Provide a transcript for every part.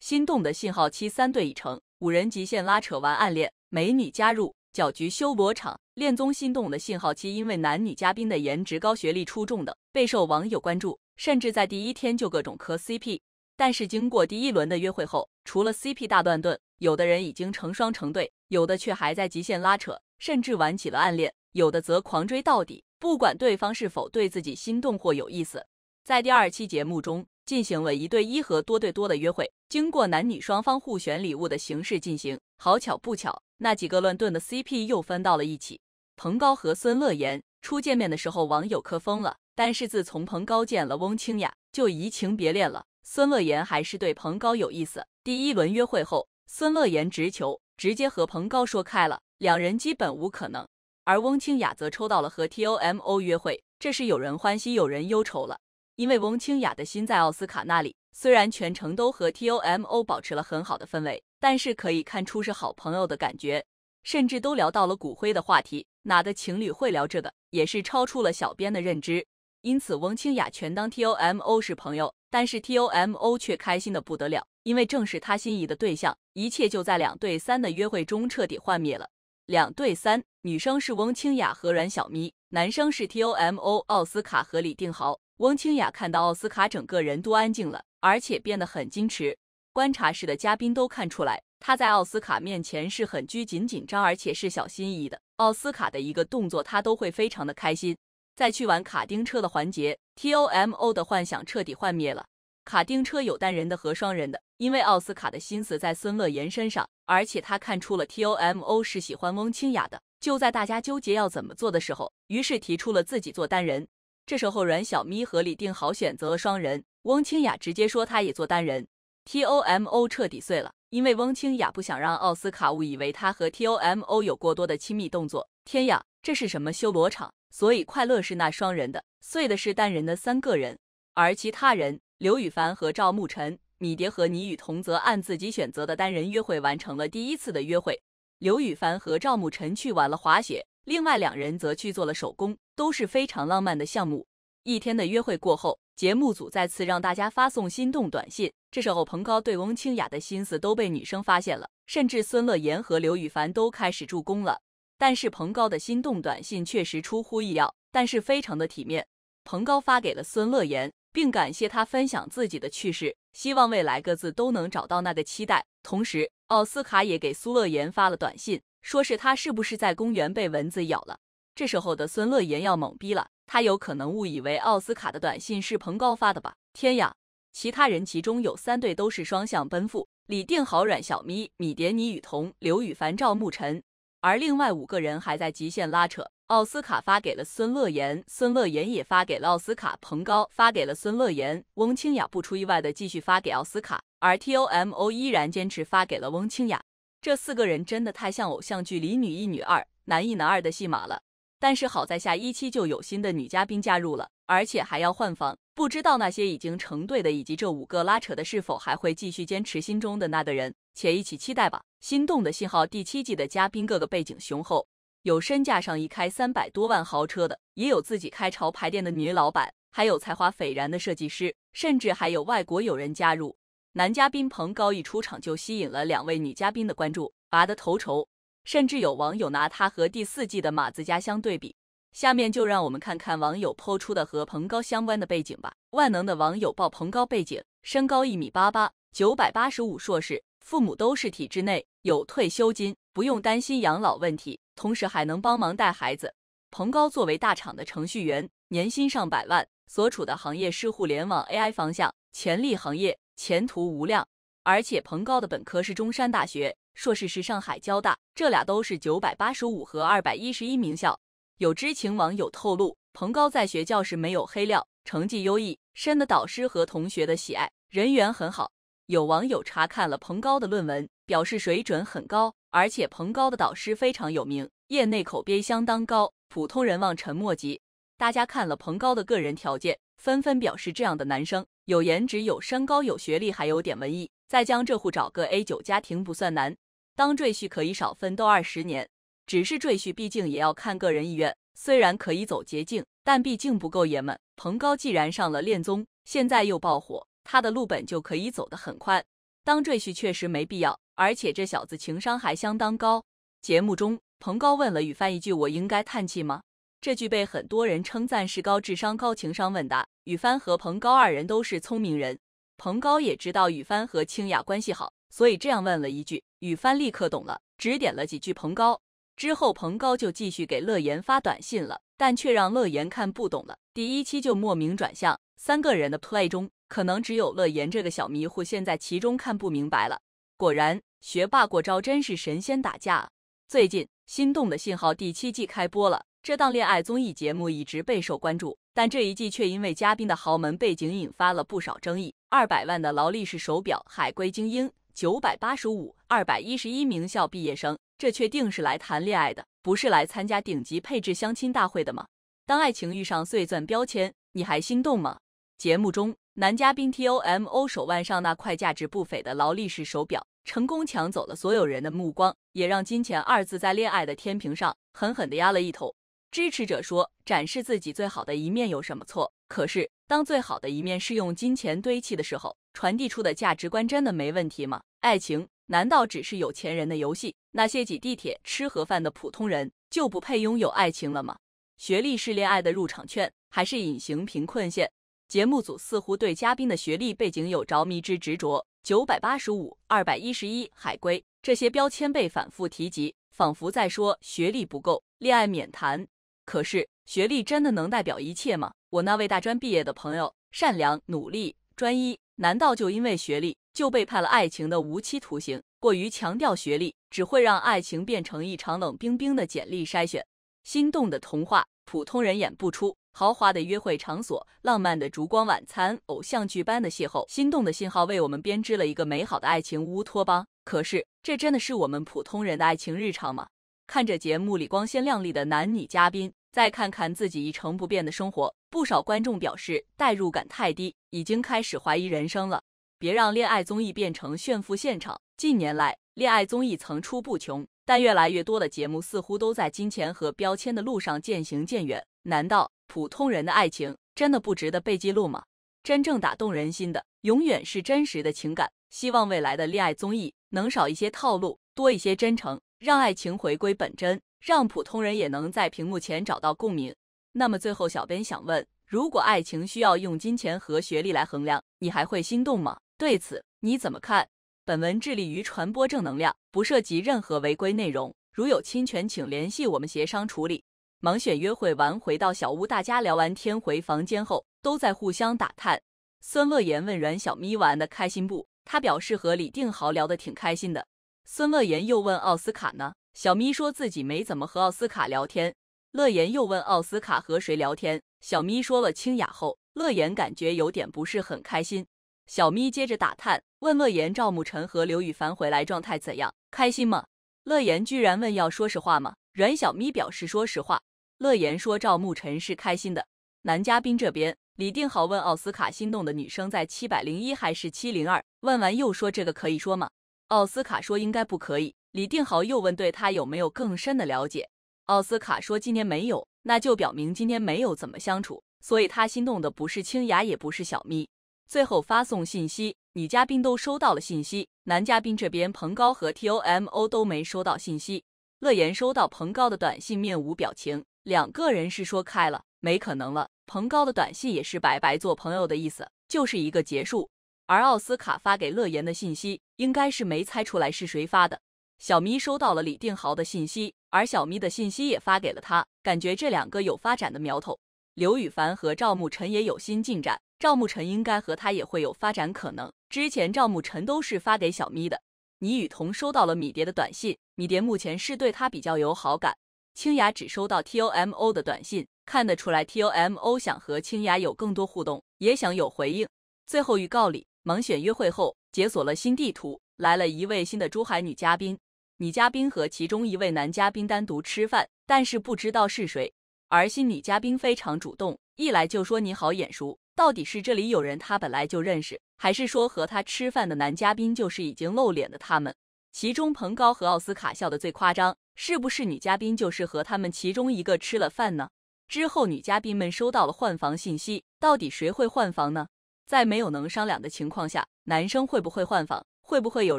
心动的信号期三对已成五人极限拉扯完暗恋美女加入搅局修罗场恋综心动的信号期，因为男女嘉宾的颜值高、学历出众的备受网友关注，甚至在第一天就各种磕 CP。但是经过第一轮的约会后，除了 CP 大断顿，有的人已经成双成对，有的却还在极限拉扯，甚至玩起了暗恋，有的则狂追到底，不管对方是否对自己心动或有意思。在第二期节目中。进行了一对一和多对多的约会，经过男女双方互选礼物的形式进行。好巧不巧，那几个乱炖的 CP 又分到了一起。彭高和孙乐言初见面的时候，网友磕疯了，但是自从彭高见了翁清雅，就移情别恋了。孙乐言还是对彭高有意思。第一轮约会后，孙乐言直球，直接和彭高说开了，两人基本无可能。而翁清雅则抽到了和 TOMO 约会，这是有人欢喜有人忧愁了。因为翁清雅的心在奥斯卡那里，虽然全程都和 T O M O 保持了很好的氛围，但是可以看出是好朋友的感觉，甚至都聊到了骨灰的话题，哪个情侣会聊这个，也是超出了小编的认知。因此，翁清雅全当 T O M O 是朋友，但是 T O M O 却开心的不得了，因为正是他心仪的对象，一切就在两对三的约会中彻底幻灭了。两对三，女生是翁清雅和阮小咪，男生是 T O M O 奥斯卡和李定豪。翁清雅看到奥斯卡整个人都安静了，而且变得很矜持。观察室的嘉宾都看出来，他在奥斯卡面前是很拘谨、紧张，而且是小心翼翼的。奥斯卡的一个动作，他都会非常的开心。在去玩卡丁车的环节，TOMO 的幻想彻底幻灭了。卡丁车有单人的和双人的，因为奥斯卡的心思在孙乐言身上，而且他看出了 TOMO 是喜欢翁清雅的。就在大家纠结要怎么做的时候，于是提出了自己做单人。这时候阮小咪和李定豪选择了双人，翁清雅直接说她也做单人，T O M O 彻底碎了，因为翁清雅不想让奥斯卡误以为她和 T O M O 有过多的亲密动作。天呀，这是什么修罗场？所以快乐是那双人的，碎的是单人的三个人，而其他人刘雨凡和赵慕辰、米蝶和倪雨桐则按自己选择的单人约会完成了第一次的约会。刘雨凡和赵慕辰去玩了滑雪。另外两人则去做了手工，都是非常浪漫的项目。一天的约会过后，节目组再次让大家发送心动短信。这时候，彭高对翁清雅的心思都被女生发现了，甚至孙乐言和刘雨凡都开始助攻了。但是彭高的心动短信确实出乎意料，但是非常的体面。彭高发给了孙乐言，并感谢他分享自己的趣事，希望未来各自都能找到那个期待。同时，奥斯卡也给苏乐言发了短信。说是他是不是在公园被蚊子咬了？这时候的孙乐言要懵逼了，他有可能误以为奥斯卡的短信是彭高发的吧？天呀！其他人其中有三对都是双向奔赴：李定豪、阮小咪、米蝶、倪雨桐、刘雨凡、赵沐晨。而另外五个人还在极限拉扯。奥斯卡发给了孙乐言，孙乐言也发给了奥斯卡，彭高发给了孙乐言，翁清雅不出意外的继续发给奥斯卡，而 TOMO 依然坚持发给了翁清雅。这四个人真的太像偶像剧里女一、女二、男一、男二的戏码了。但是好在下一期就有新的女嘉宾加入了，而且还要换房。不知道那些已经成对的，以及这五个拉扯的，是否还会继续坚持心中的那个人？且一起期待吧！心动的信号第七季的嘉宾各个背景雄厚，有身价上亿开三百多万豪车的，也有自己开潮牌店的女老板，还有才华斐然的设计师，甚至还有外国友人加入。男嘉宾彭高一出场就吸引了两位女嘉宾的关注，拔得头筹，甚至有网友拿他和第四季的马子家相对比。下面就让我们看看网友抛出的和彭高相关的背景吧。万能的网友报彭高背景：身高一米八八，九百八十五硕士，父母都是体制内，有退休金，不用担心养老问题，同时还能帮忙带孩子。彭高作为大厂的程序员，年薪上百万，所处的行业是互联网 AI 方向，潜力行业。前途无量，而且彭高的本科是中山大学，硕士是上海交大，这俩都是九百八十五和二百一十一名校。有知情网友透露，彭高在学校时没有黑料，成绩优异，深得导师和同学的喜爱，人缘很好。有网友查看了彭高的论文，表示水准很高，而且彭高的导师非常有名，业内口碑相当高，普通人望尘莫及。大家看了彭高的个人条件，纷纷表示这样的男生。有颜值，有身高，有学历，还有点文艺，在江浙沪找个 A 九家庭不算难。当赘婿可以少奋斗二十年，只是赘婿毕竟也要看个人意愿。虽然可以走捷径，但毕竟不够爷们。彭高既然上了恋综，现在又爆火，他的路本就可以走得很宽。当赘婿确实没必要，而且这小子情商还相当高。节目中，彭高问了雨帆一句：“我应该叹气吗？”这句被很多人称赞是高智商、高情商问答。宇帆和彭高二人都是聪明人，彭高也知道宇帆和清雅关系好，所以这样问了一句，宇帆立刻懂了，指点了几句彭高。之后彭高就继续给乐言发短信了，但却让乐言看不懂了。第一期就莫名转向，三个人的 play 中，可能只有乐言这个小迷糊现在其中看不明白了。果然，学霸过招真是神仙打架。最近，《心动的信号》第七季开播了。这档恋爱综艺节目一直备受关注，但这一季却因为嘉宾的豪门背景引发了不少争议。二百万的劳力士手表，海归精英，九百八十五，二百一十一名校毕业生，这确定是来谈恋爱的，不是来参加顶级配置相亲大会的吗？当爱情遇上碎钻标签，你还心动吗？节目中，男嘉宾 TOMO 手腕上那块价值不菲的劳力士手表，成功抢走了所有人的目光，也让金钱二字在恋爱的天平上狠狠地压了一头。支持者说：“展示自己最好的一面有什么错？”可是，当最好的一面是用金钱堆砌的时候，传递出的价值观真的没问题吗？爱情难道只是有钱人的游戏？那些挤地铁、吃盒饭的普通人就不配拥有爱情了吗？学历是恋爱的入场券，还是隐形贫困线？节目组似乎对嘉宾的学历背景有着迷之执着。九百八十五、二百一十一、海归这些标签被反复提及，仿佛在说学历不够，恋爱免谈。可是学历真的能代表一切吗？我那位大专毕业的朋友，善良、努力、专一，难道就因为学历就背叛了爱情的无期徒刑？过于强调学历，只会让爱情变成一场冷冰冰的简历筛选。心动的童话，普通人演不出；豪华的约会场所，浪漫的烛光晚餐，偶像剧般的邂逅，心动的信号，为我们编织了一个美好的爱情乌托邦。可是，这真的是我们普通人的爱情日常吗？看着节目里光鲜亮丽的男女嘉宾。再看看自己一成不变的生活，不少观众表示代入感太低，已经开始怀疑人生了。别让恋爱综艺变成炫富现场。近年来，恋爱综艺层出不穷，但越来越多的节目似乎都在金钱和标签的路上渐行渐远。难道普通人的爱情真的不值得被记录吗？真正打动人心的，永远是真实的情感。希望未来的恋爱综艺能少一些套路，多一些真诚，让爱情回归本真。让普通人也能在屏幕前找到共鸣。那么最后，小编想问：如果爱情需要用金钱和学历来衡量，你还会心动吗？对此你怎么看？本文致力于传播正能量，不涉及任何违规内容。如有侵权，请联系我们协商处理。盲选约会完回到小屋，大家聊完天回房间后，都在互相打探。孙乐言问阮小咪玩的开心不？他表示和李定豪聊得挺开心的。孙乐言又问奥斯卡呢？小咪说自己没怎么和奥斯卡聊天，乐言又问奥斯卡和谁聊天。小咪说了清雅后，乐言感觉有点不是很开心。小咪接着打探，问乐言赵慕辰和刘雨凡回来状态怎样，开心吗？乐言居然问要说实话吗？阮小咪表示说实话。乐言说赵慕辰是开心的。男嘉宾这边，李定豪问奥斯卡心动的女生在七百零一还是七零二？问完又说这个可以说吗？奥斯卡说应该不可以。李定豪又问对他有没有更深的了解？奥斯卡说今天没有，那就表明今天没有怎么相处，所以他心动的不是青雅，也不是小咪。最后发送信息，女嘉宾都收到了信息，男嘉宾这边彭高和 T O M O 都没收到信息。乐言收到彭高的短信，面无表情，两个人是说开了，没可能了。彭高的短信也是白白做朋友的意思，就是一个结束。而奥斯卡发给乐言的信息，应该是没猜出来是谁发的。小咪收到了李定豪的信息，而小咪的信息也发给了他，感觉这两个有发展的苗头。刘雨凡和赵慕辰也有新进展，赵慕辰应该和他也会有发展可能。之前赵慕辰都是发给小咪的。倪雨桐收到了米蝶的短信，米蝶目前是对他比较有好感。清雅只收到 T O M O 的短信，看得出来 T O M O 想和清雅有更多互动，也想有回应。最后预告里，盲选约会后解锁了新地图，来了一位新的珠海女嘉宾。女嘉宾和其中一位男嘉宾单独吃饭，但是不知道是谁。而新女嘉宾非常主动，一来就说你好眼熟，到底是这里有人她本来就认识，还是说和她吃饭的男嘉宾就是已经露脸的他们？其中彭高和奥斯卡笑得最夸张，是不是女嘉宾就是和他们其中一个吃了饭呢？之后女嘉宾们收到了换房信息，到底谁会换房呢？在没有能商量的情况下，男生会不会换房？会不会有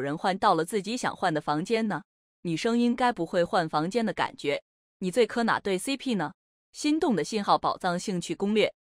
人换到了自己想换的房间呢？你声音该不会换房间的感觉？你最磕哪对 CP 呢？心动的信号宝藏兴趣攻略。